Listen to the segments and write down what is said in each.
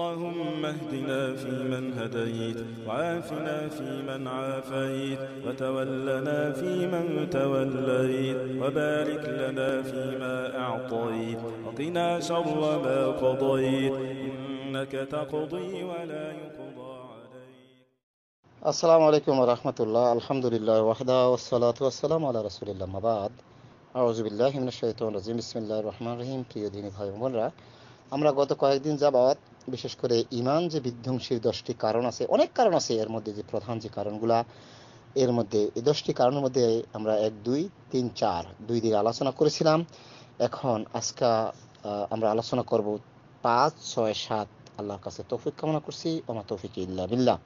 اللهم اهدنا فيمن هديت وعافنا فيمن عافيت وتولنا فيمن توليت وبارك لنا فيما أعطيت وقنا شر ما قضيت إنك تقضي ولا يقضى عليك السلام عليكم ورحمة الله الحمد لله وحده والصلاة والسلام على رسول الله ما بعد أعوذ بالله من الشيطان الرجيم بسم الله الرحمن الرحيم প্রিয় দিনী ভাই বোনরা আমরা গত কয়েকদিন যাবৎ বিশেষ করে ইমান যে বিধ্বংসীর দশটি কারণ আছে অনেক কারণ আছে এর মধ্যে যে প্রধান যে কারণগুলা এর মধ্যে এই দশটি কারণের মধ্যে আমরা এক দুই তিন চার দুই দিকে আলোচনা করেছিলাম এখন আজকে আমরা আলোচনা করব পাঁচ ছয় সাত আল্লাহর কাছে তৌফিক কামনা করছি ওমা তৌফিক ইল্লা বিল্লাহ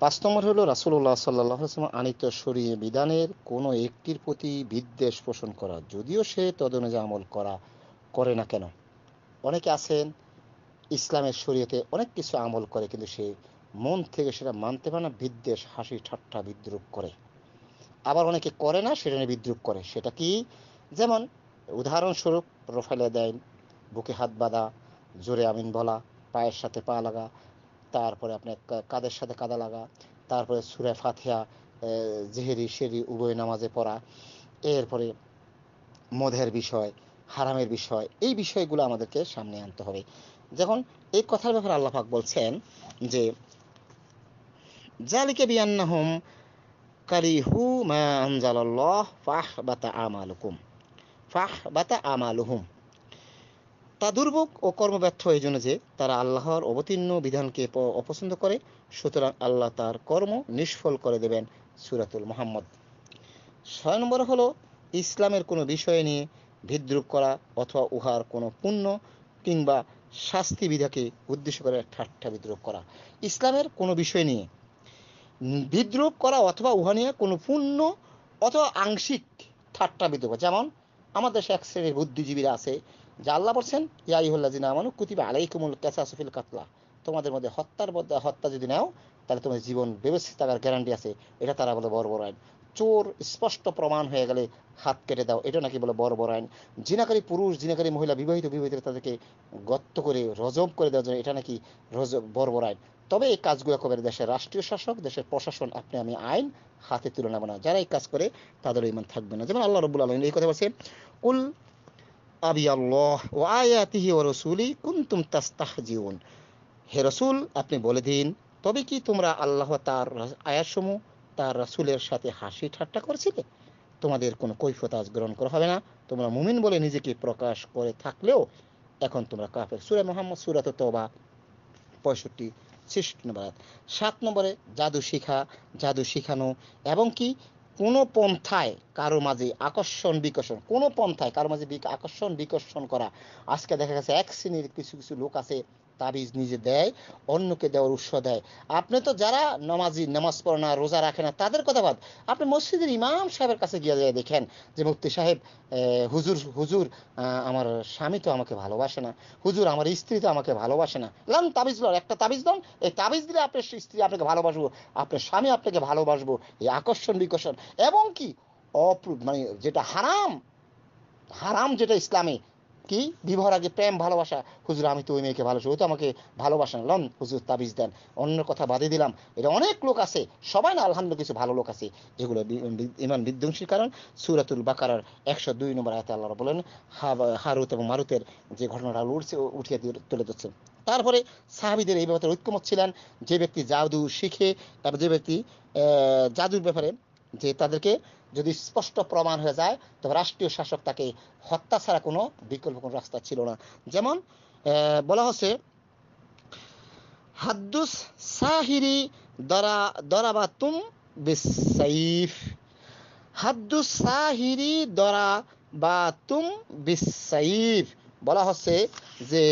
পাঁচ নম্বর হলো রাসুল্লাহ সাল্লাম আনিত শরীয় বিধানের কোনো একটির প্রতি বিদ্বেষ পোষণ করা যদিও সে তদনুযায়ী আমল করা করে না কেন অনেকে আছেন ইসলামের শরীয়তে অনেক কিছু আমল করে কিন্তু সে মন থেকে সেটা মানতে পারে না বিদ্বেষ হাসি ঠাট্টা বিদ্রুপ করে আবার অনেকে করে না সেটা নিয়ে বিদ্রুপ করে সেটা কি যেমন উদাহরণস্বরূপ রোফাইলে দেন বুকে হাত বাঁধা জোরে আমিন বলা পায়ের সাথে পা লাগা তারপরে আপনার কাদের সাথে কাদা লাগা তারপরে সুরে ফাথিয়া জেহেরি শেরি উভয় নামাজে পড়া এরপরে মধের বিষয় হারামের বিষয় এই বিষয়গুলো আমাদেরকে সামনে আনতে হবে যখন এই কথার ব্যাপারে আল্লাহাক বলছেন যে জালিকে বিয়ান্নাহম কারিহু মা আনজালাল্লাহ ফাহ বাতা আমালুকুম ফাহ বাতা আমালুহুম তা দুর্ভোগ ও কর্মব্যর্থ এই জন্য যে তারা আল্লাহর অবতীর্ণ বিধানকে অপছন্দ করে সুতরাং আল্লাহ তার কর্ম নিষ্ফল করে দেবেন সুরাতুল মোহাম্মদ ছয় নম্বর হলো ইসলামের কোনো বিষয় নিয়ে বিদ্রুপ করা অথবা উহার কোনো পুণ্য কিংবা শাস্তি বিধাকে উদ্দেশ্য করে ঠাট্টা বিদ্রুপ করা ইসলামের কোনো বিষয় নিয়ে বিদ্রুপ করা অথবা উহা নিয়ে কোনো পূর্ণ অথবা আংশিক ঠাট্টা বিদ্রুপ যেমন আমাদের এক শ্রেণীর বুদ্ধিজীবীরা আছে যা আল্লাহ বলছেন ইয়াই হল্লা জিনা আমানু কুতিবা আলাইকুমুল ক্যাসাসফিল কাতলা তোমাদের মধ্যে হত্যার মধ্যে হত্যা যদি নাও তাহলে তোমাদের জীবন ব্যবস্থিত থাকার গ্যারান্টি আছে এটা তারা বলে বর্বর আইন চোর স্পষ্ট প্রমাণ হয়ে গেলে হাত কেটে দাও এটা নাকি বলে বড় বড় আইন জিনাকারী পুরুষ জিনাকারী মহিলা বিবাহিত বিবাহিত তাদেরকে গত্ত করে রজব করে দেওয়ার জন্য এটা নাকি রজব বড় বড় আইন তবে এই কাজগুলো করে দেশের রাষ্ট্রীয় শাসক দেশের প্রশাসন আপনি আমি আইন হাতে তুলে নেব না যারা এই কাজ করে তাদের ইমান থাকবে না যেমন আল্লাহ রবুল আলমিন এই কথা বলছে কুল আবি আল্লাহ ও আয়াতিহি ও রসুলি কুন্তুম তাস্তাহ জীবন হে রসুল আপনি বলে দিন তবে কি তোমরা আল্লাহ তার আয়াতসমূহ তার রাসুলের সাথে হাসি ঠাট্টা করছিলে তোমাদের কোনো কৈফত আজ গ্রহণ করা হবে না তোমরা মুমিন বলে নিজেকে প্রকাশ করে থাকলেও এখন তোমরা কাফের সুরে মোহাম্মদ সুরাত তোবা পঁয়ষট্টি ছেষট্টি নম্বর সাত নম্বরে জাদু শিখা জাদু শিখানো এবং কি কোনো পন্থায় কারো মাঝে আকর্ষণ বিকর্ষণ কোনো পন্থায় কারো মাঝে আকর্ষণ বিকর্ষণ করা আজকে দেখা গেছে এক শ্রেণীর কিছু কিছু লোক আছে তাবিজ নিজে দেয় অন্যকে দেওয়ার উৎস দেয় আপনি তো যারা নামাজি নামাজ পড়ে না রোজা রাখে না তাদের কথা বাদ আপনি মসজিদের ইমাম সাহেবের কাছে গিয়ে যায় দেখেন যে মুক্তি সাহেব হুজুর হুজুর আমার স্বামী তো আমাকে ভালোবাসে না হুজুর আমার স্ত্রী তো আমাকে ভালোবাসে না লাম তাবিজ লন একটা তাবিজ লন এই তাবিজ দিলে আপনার স্ত্রী আপনাকে ভালোবাসবো আপনার স্বামী আপনাকে ভালোবাসবো এই আকর্ষণ বিকর্ষণ এবং কি অপ্রু মানে যেটা হারাম হারাম যেটা ইসলামে কি বিবাহর আগে প্রেম ভালোবাসা হুজুর আমি তো ওই মেয়েকে ভালোবাসি ওই তো আমাকে ভালোবাসেন লন হুজুর তাবিজ দেন অন্য কথা বাদে দিলাম এটা অনেক লোক আছে সবাই না আলহামদুলিল্লাহ কিছু ভালো লোক আছে যেগুলো ইমান বিধ্বংসীর কারণ সুরাতুল বাকারার একশো দুই নম্বর আয়তে আল্লাহ বলেন হারুত এবং মারুতের যে ঘটনাটা উঠছে উঠিয়ে তুলে ধরছে তারপরে সাহাবিদের এই ব্যাপারে ঐক্যমত ছিলেন যে ব্যক্তি জাদু শিখে তারপর যে ব্যক্তি জাদুর ব্যাপারে যে তাদেরকে যদি স্পষ্ট প্রমাণ হয়ে যায় তবে রাষ্ট্রীয় শাসক তাকে হত্যা ছাড়া কোনো বিকল্প কোনো রাস্তা ছিল না যেমন বলা হচ্ছে হাদ্দুস সাহিরি দরা তুম বিসাইফ হাদ্দুস সাহিরি দরা বা তুম বিসাইফ বলা হচ্ছে যে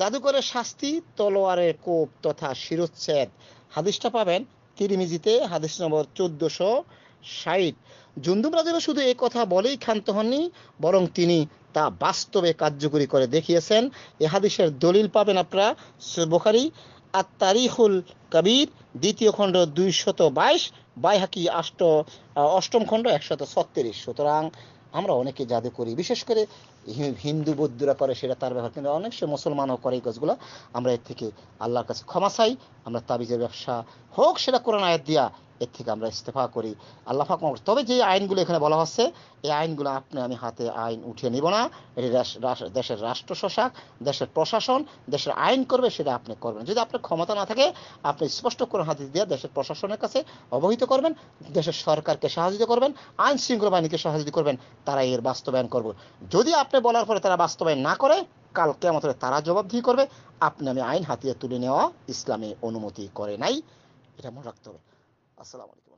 জাদুকরের শাস্তি তলোয়ারের কোপ তথা শিরোচ্ছেদ হাদিসটা পাবেন তিরিমিজিতে হাদিস নম্বর চোদ্দশো ষাট জুন্দুব রাজা শুধু এই কথা বলেই ক্ষান্ত হননি বরং তিনি তা বাস্তবে কার্যকরী করে দেখিয়েছেন এ হাদিসের দলিল পাবেন আপনারা বোখারি আর তারিখুল কবির দ্বিতীয় খণ্ড দুইশত বাইশ বাইহাকি অষ্ট অষ্টম খণ্ড একশত ছত্রিশ সুতরাং আমরা অনেকে জাদু করি বিশেষ করে হিন্দু বৌদ্ধরা করে সেটা তার ব্যাপার কিন্তু অনেক সে মুসলমানও করে এই কাজগুলো আমরা এর থেকে আল্লাহর কাছে ক্ষমা চাই আমরা তাবিজের ব্যবসা হোক সেটা কোরআন আয়াত দিয়া এর থেকে আমরা ইস্তেফা করি আল্লাহ ফাকমর তবে যে আইনগুলো এখানে বলা হচ্ছে এই আইনগুলো আপনি আমি হাতে আইন উঠিয়ে নিব না এটি দেশের রাষ্ট্র শাসক দেশের প্রশাসন দেশের আইন করবে সেটা আপনি করবেন যদি আপনার ক্ষমতা না থাকে আপনি স্পষ্ট করে হাতে দিয়ে দেশের প্রশাসনের কাছে অবহিত করবেন দেশের সরকারকে সাহায্য করবেন আইন শৃঙ্খলা বাহিনীকে সাহায্য করবেন তারা এর বাস্তবায়ন করবে যদি আপনি বলার পরে তারা বাস্তবায়ন না করে কাল কেমন তারা জবাবদিহি করবে আপনি আমি আইন হাতিয়ে তুলে নেওয়া ইসলামে অনুমতি করে নাই এটা মনে রাখতে হবে আসসালামু আলাইকুম